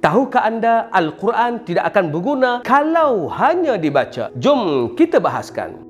Tahukah anda Al-Quran tidak akan berguna kalau hanya dibaca? Jom kita bahaskan.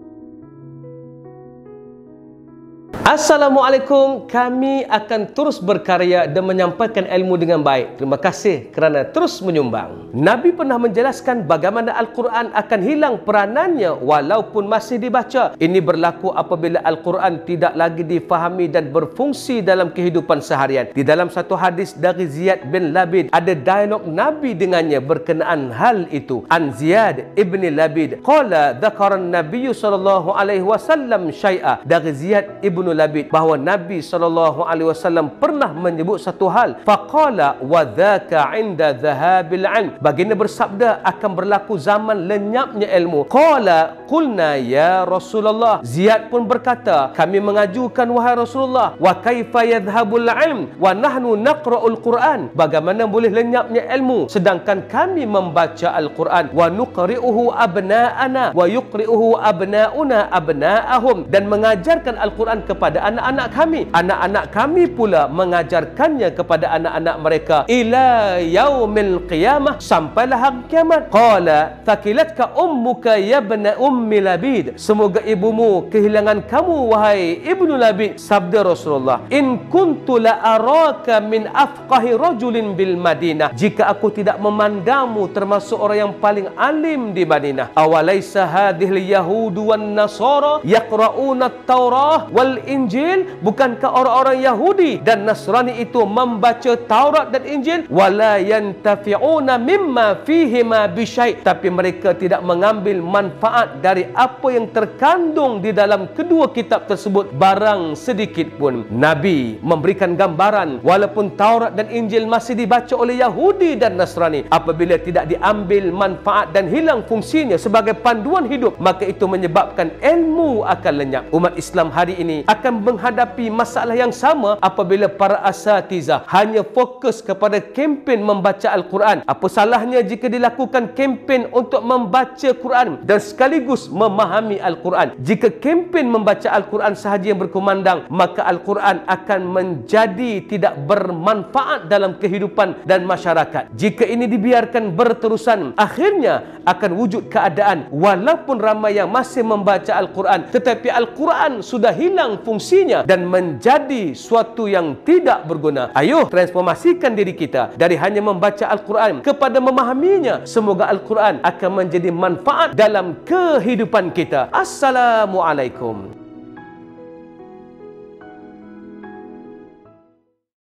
Assalamualaikum, kami akan terus berkarya dan menyampaikan ilmu dengan baik. Terima kasih kerana terus menyumbang. Nabi pernah menjelaskan bagaimana Al-Quran akan hilang peranannya walaupun masih dibaca. Ini berlaku apabila Al-Quran tidak lagi difahami dan berfungsi dalam kehidupan seharian. Di dalam satu hadis dari Ziyad bin Labid, ada dialog Nabi dengannya berkenaan hal itu. An Ziyad ibni Labid, Qala dhakaran Nabi Wasallam syai'ah dari Ziyad ibnu Ibnu Labid bahawa Nabi sallallahu alaihi wasallam pernah menyebut satu hal faqala wadzaka inda dhahabil ilm baginda bersabda akan berlaku zaman lenyapnya ilmu qala qulna ya Rasulullah Ziyad pun berkata kami mengajukan wahai Rasulullah wa kaifa yadhhabul ilm wa nahnu naqra'ul Quran bagaimana boleh lenyapnya ilmu sedangkan kami membaca Al-Quran wa nuqri'uhu abna'ana wa yuqri'uhu abna'una abna'ahum dan mengajarkan Al-Quran kepada kepada anak-anak kami anak-anak kami pula mengajarkannya kepada anak-anak mereka ila yaumil qiyamah sampailah hari kiamat qala thakilatka ummuka ya bani ummi labid semoga ibumu kehilangan kamu wahai ibnu labid sabda rasulullah in kuntu la araka min afqahi rajulin bil madinah jika aku tidak memandangmu termasuk orang yang paling alim di madinah awalaisa hadhil yahudu wan nasara yaqrauna at-taurah wal Injil bukankah orang-orang Yahudi dan Nasrani itu membaca Taurat dan Injil wala yantafi'una mimma fihima bisyai tapi mereka tidak mengambil manfaat dari apa yang terkandung di dalam kedua kitab tersebut barang sedikit pun Nabi memberikan gambaran walaupun Taurat dan Injil masih dibaca oleh Yahudi dan Nasrani apabila tidak diambil manfaat dan hilang fungsinya sebagai panduan hidup maka itu menyebabkan ilmu akan lenyap umat Islam hari ini akan menghadapi masalah yang sama apabila para asatiza hanya fokus kepada kempen membaca Al-Quran. Apa salahnya jika dilakukan kempen untuk membaca Quran dan sekaligus memahami Al-Quran. Jika kempen membaca Al-Quran sahaja yang berkumandang, maka Al-Quran akan menjadi tidak bermanfaat dalam kehidupan dan masyarakat. Jika ini dibiarkan berterusan, akhirnya akan wujud keadaan walaupun ramai yang masih membaca Al-Quran tetapi Al-Quran sudah hilang fungsinya dan menjadi suatu yang tidak berguna. Ayuh transformasikan diri kita dari hanya membaca Al-Quran kepada memahaminya. Semoga Al-Quran akan menjadi manfaat dalam kehidupan kita. Assalamualaikum.